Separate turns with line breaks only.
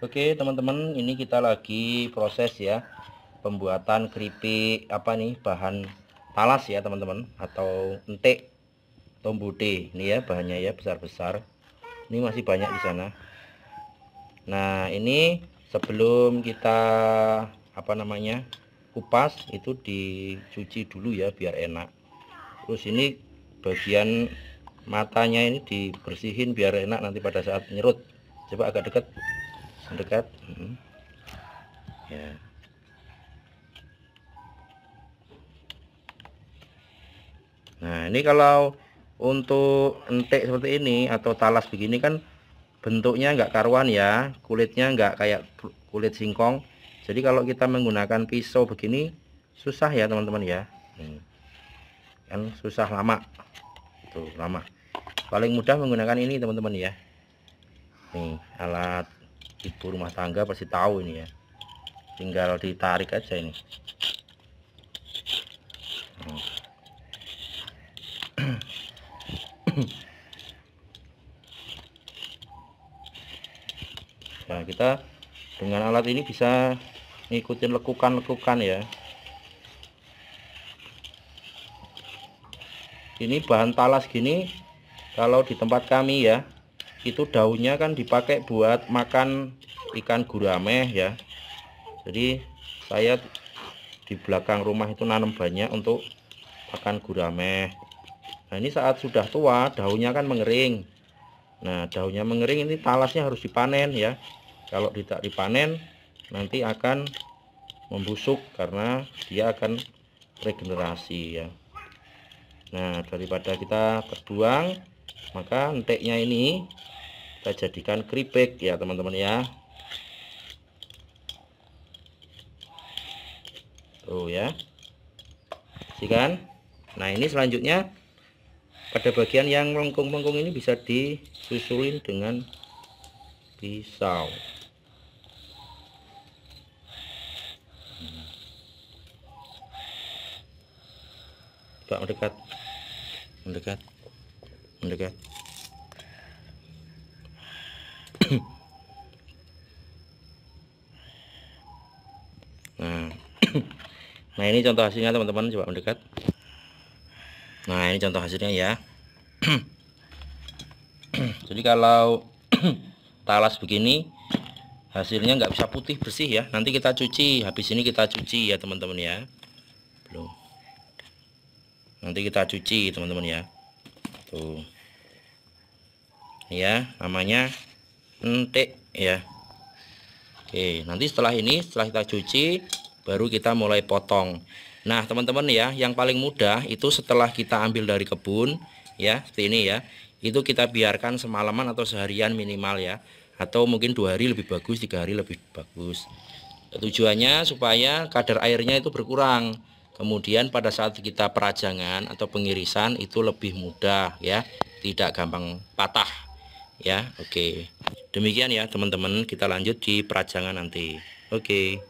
Oke teman-teman ini kita lagi proses ya pembuatan keripik apa nih bahan talas ya teman-teman atau entek tombude ini ya bahannya ya besar-besar ini masih banyak di sana nah ini sebelum kita apa namanya kupas itu dicuci dulu ya biar enak terus ini bagian matanya ini dibersihin biar enak nanti pada saat nyerut coba agak dekat dekat, mm-hmm. ya nah ini kalau untuk entek seperti ini atau talas begini kan bentuknya nggak karuan ya kulitnya nggak kayak kulit singkong jadi kalau kita menggunakan pisau begini susah ya teman-teman ya hmm. kan susah lama tuh lama paling mudah menggunakan ini teman-teman ya nih alat ibu rumah tangga pasti tahu ini ya tinggal ditarik aja ini hmm. nah kita dengan alat ini bisa ngikutin lekukan-lekukan ya ini bahan talas gini kalau di tempat kami ya itu daunnya kan dipakai buat makan ikan gurame ya jadi saya di belakang rumah itu nanam banyak untuk makan gurame nah ini saat sudah tua daunnya kan mengering nah daunnya mengering ini talasnya harus dipanen ya kalau tidak dipanen nanti akan membusuk karena dia akan regenerasi ya Nah daripada kita terbuang maka enteknya ini kita jadikan keripik ya teman-teman ya tuh ya kan nah ini selanjutnya pada bagian yang lengkung-lengkung ini bisa disusulin dengan pisau coba mendekat mendekat mendekat nah nah ini contoh hasilnya teman-teman coba mendekat nah ini contoh hasilnya ya jadi kalau talas begini hasilnya nggak bisa putih bersih ya nanti kita cuci habis ini kita cuci ya teman-teman ya belum nanti kita cuci teman-teman ya tuh gitu. ya namanya entik ya Oke nanti setelah ini setelah kita cuci baru kita mulai potong nah teman-teman ya yang paling mudah itu setelah kita ambil dari kebun ya seperti ini ya itu kita biarkan semalaman atau seharian minimal ya atau mungkin dua hari lebih bagus tiga hari lebih bagus tujuannya supaya kadar airnya itu berkurang Kemudian pada saat kita perajangan atau pengirisan itu lebih mudah ya, tidak gampang patah. Ya, oke. Demikian ya teman-teman, kita lanjut di perajangan nanti. Oke. Okay.